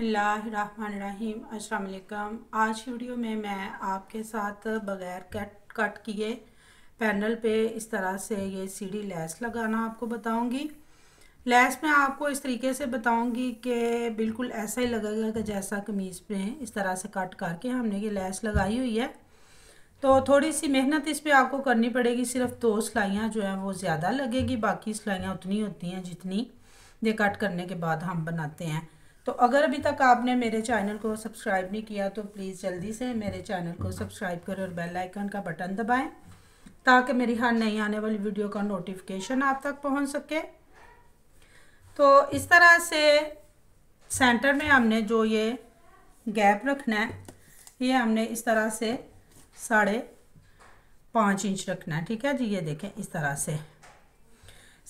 बसमीम अस्सलाम आज की वीडियो में मैं आपके साथ बग़ैर कट कट किए पैनल पे इस तरह से ये सीढ़ी लैस लगाना आपको बताऊंगी लैस मैं आपको इस तरीके से बताऊंगी कि बिल्कुल ऐसा ही लगेगा कि जैसा कमीज़ पे इस तरह से कट करके हमने ये लैस लगाई हुई है तो थोड़ी सी मेहनत इस पर आपको करनी पड़ेगी सिर्फ दो सिलाइयाँ जो हैं वो ज़्यादा लगेगी बाकी सिलाइयाँ उतनी होती हैं जितनी ये कट करने के बाद हम बनाते हैं तो अगर अभी तक आपने मेरे चैनल को सब्सक्राइब नहीं किया तो प्लीज़ जल्दी से मेरे चैनल को सब्सक्राइब करें और बेल आइकन का बटन दबाएं ताकि मेरी हर नई आने वाली वीडियो का नोटिफिकेशन आप तक पहुंच सके तो इस तरह से सेंटर में हमने जो ये गैप रखना है ये हमने इस तरह से साढ़े पाँच इंच रखना है ठीक है जी ये देखें इस तरह से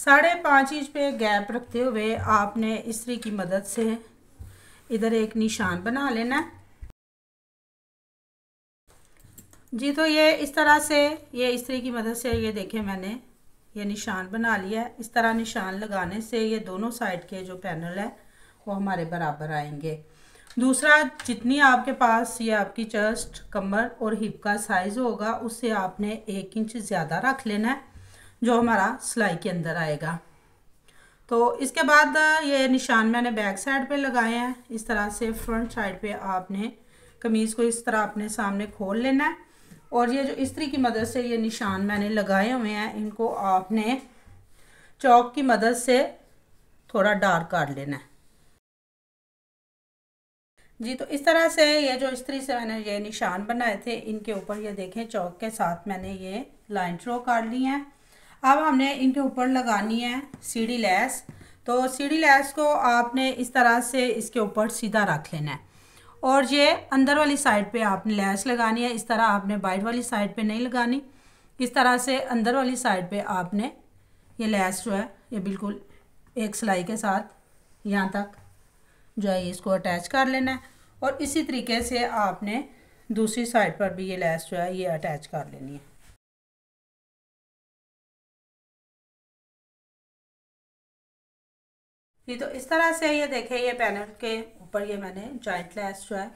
साढ़े पाँच इंच पे गैप रखते हुए आपने इस्त्री की मदद से इधर एक निशान बना लेना जी तो ये इस तरह से ये तरह की मदद से ये देखे मैंने ये निशान बना लिया है इस तरह निशान लगाने से ये दोनों साइड के जो पैनल है वो हमारे बराबर आएंगे दूसरा जितनी आपके पास ये आपकी चेस्ट कमर और हिप का साइज़ होगा उससे आपने एक इंच ज़्यादा रख लेना है जो हमारा सिलाई के अंदर आएगा तो इसके बाद ये निशान मैंने बैक साइड पे लगाए हैं इस तरह से फ्रंट साइड पे आपने कमीज़ को इस तरह अपने सामने खोल लेना है और ये जो इस्त्री की मदद से ये निशान मैंने लगाए हुए हैं इनको आपने चौक की मदद से थोड़ा डार्क कर लेना है जी तो इस तरह से ये जो इस्त्री से मैंने ये निशान बनाए थे इनके ऊपर ये देखें चौक के साथ मैंने ये लाइन ड्रॉ कर ली है अब हमने इनके ऊपर लगानी है सीढ़ी लैस तो सीढ़ी लैस को आपने इस तरह से इसके ऊपर सीधा रख लेना है और ये अंदर वाली साइड पे आपने लैस लगानी है इस तरह आपने बाइट वाली साइड पे नहीं लगानी इस तरह से अंदर वाली साइड पे आपने ये लैस जो है ये बिल्कुल एक सिलाई के साथ यहाँ तक जो है इसको अटैच कर लेना है और इसी तरीके से आपने दूसरी साइड पर भी ये लैस जो है ये अटैच कर लेनी है ये तो इस तरह से ये देखे ये पैनल के ऊपर ये मैंने जॉइंट लैस जो है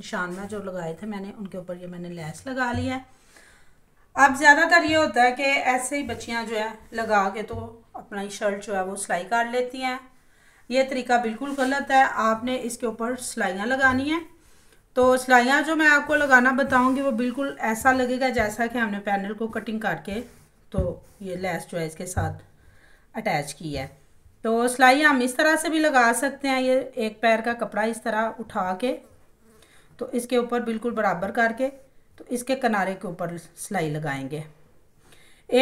निशान में जो लगाए थे मैंने उनके ऊपर ये मैंने लैस लगा लिया है अब ज़्यादातर ये होता है कि ऐसे ही बच्चियाँ जो है लगा के तो अपना शर्ट जो है वो सिलाई कर लेती हैं ये तरीका बिल्कुल गलत है आपने इसके ऊपर सिलाइयाँ लगानी हैं तो सिलाइयाँ जो मैं आपको लगाना बताऊँगी वो बिल्कुल ऐसा लगेगा जैसा कि हमने पैनल को कटिंग करके तो ये लैस जो है इसके साथ अटैच की है तो सिलाई हम इस तरह से भी लगा सकते हैं ये एक पैर का कपड़ा इस तरह उठा के तो इसके ऊपर बिल्कुल बराबर करके तो इसके किनारे के ऊपर सिलाई लगाएंगे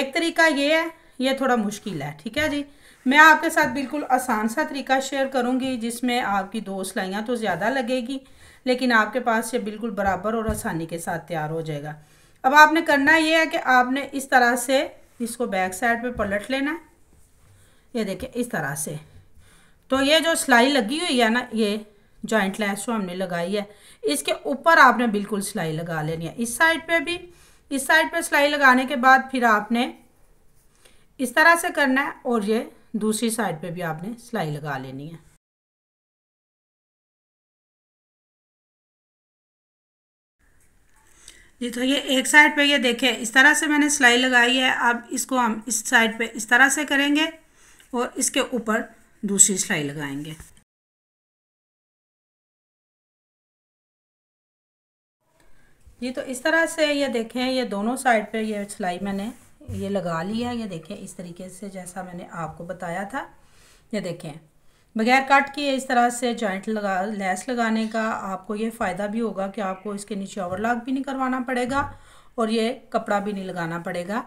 एक तरीका ये है ये थोड़ा मुश्किल है ठीक है जी मैं आपके साथ बिल्कुल आसान सा तरीका शेयर करूंगी जिसमें आपकी दो सिलाइयाँ तो ज़्यादा लगेगी लेकिन आपके पास ये बिल्कुल बराबर और आसानी के साथ तैयार हो जाएगा अब आपने करना ये है कि आपने इस तरह से इसको बैक साइड पर पलट लेना है ये देखें इस तरह से तो ये जो सिलाई लगी हुई है ना ये जॉइंट लैस जो हमने लगाई है इसके ऊपर आपने बिल्कुल सिलाई लगा लेनी है इस साइड पे भी इस साइड पे सिलाई लगाने के बाद फिर आपने इस तरह से करना है और ये दूसरी साइड पे भी आपने सिलाई लगा लेनी है जी तो ये एक साइड पे ये देखें इस तरह से मैंने सिलाई लगाई है अब इसको हम इस साइड पे इस तरह से करेंगे और इसके ऊपर दूसरी सिलाई लगाएंगे जी तो इस तरह से ये देखें ये दोनों साइड पे ये सिलाई मैंने ये लगा ली है ये देखें इस तरीके से जैसा मैंने आपको बताया था ये देखें बगैर कट किए इस तरह से जॉइंट लगा लेस लगाने का आपको ये फ़ायदा भी होगा कि आपको इसके नीचे ओवरलॉक भी नहीं करवाना पड़ेगा और ये कपड़ा भी नहीं लगाना पड़ेगा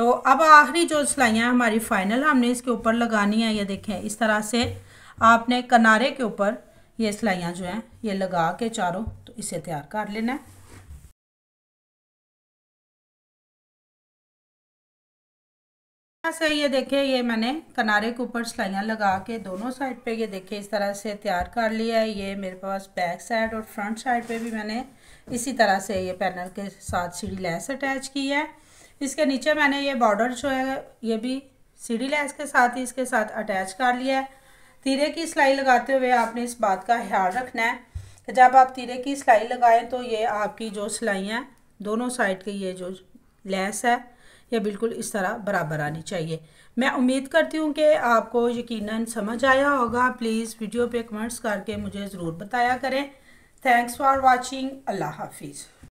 तो अब आखिरी जो सिलाइयाँ हमारी फाइनल हमने इसके ऊपर लगानी है ये देखें इस तरह से आपने किनारे के ऊपर ये सिलाइयाँ जो हैं ये लगा के चारों तो इसे तैयार कर लेना है से ये देखे ये मैंने किनारे के ऊपर सिलाइयाँ लगा के दोनों साइड पे ये देखे इस तरह से तैयार कर लिया है ये मेरे पास बैक साइड और फ्रंट साइड पे भी मैंने इसी तरह से ये पैनल के साथ सीढ़ी लैस अटैच की है इसके नीचे मैंने ये बॉर्डर जो है ये भी सीढ़ी लैस के साथ ही इसके साथ अटैच कर लिया है तीरे की सिलाई लगाते हुए आपने इस बात का ख्याल रखना है कि जब आप तीरे की सिलाई लगाएं तो ये आपकी जो सिलाइयाँ दोनों साइड की ये जो लेस है ये बिल्कुल इस तरह बराबर आनी चाहिए मैं उम्मीद करती हूँ कि आपको यकीनन समझ आया होगा प्लीज़ वीडियो पे कमेंट्स करके मुझे ज़रूर बताया करें थैंक्स फॉर वॉचिंग अल्लाह हाफिज़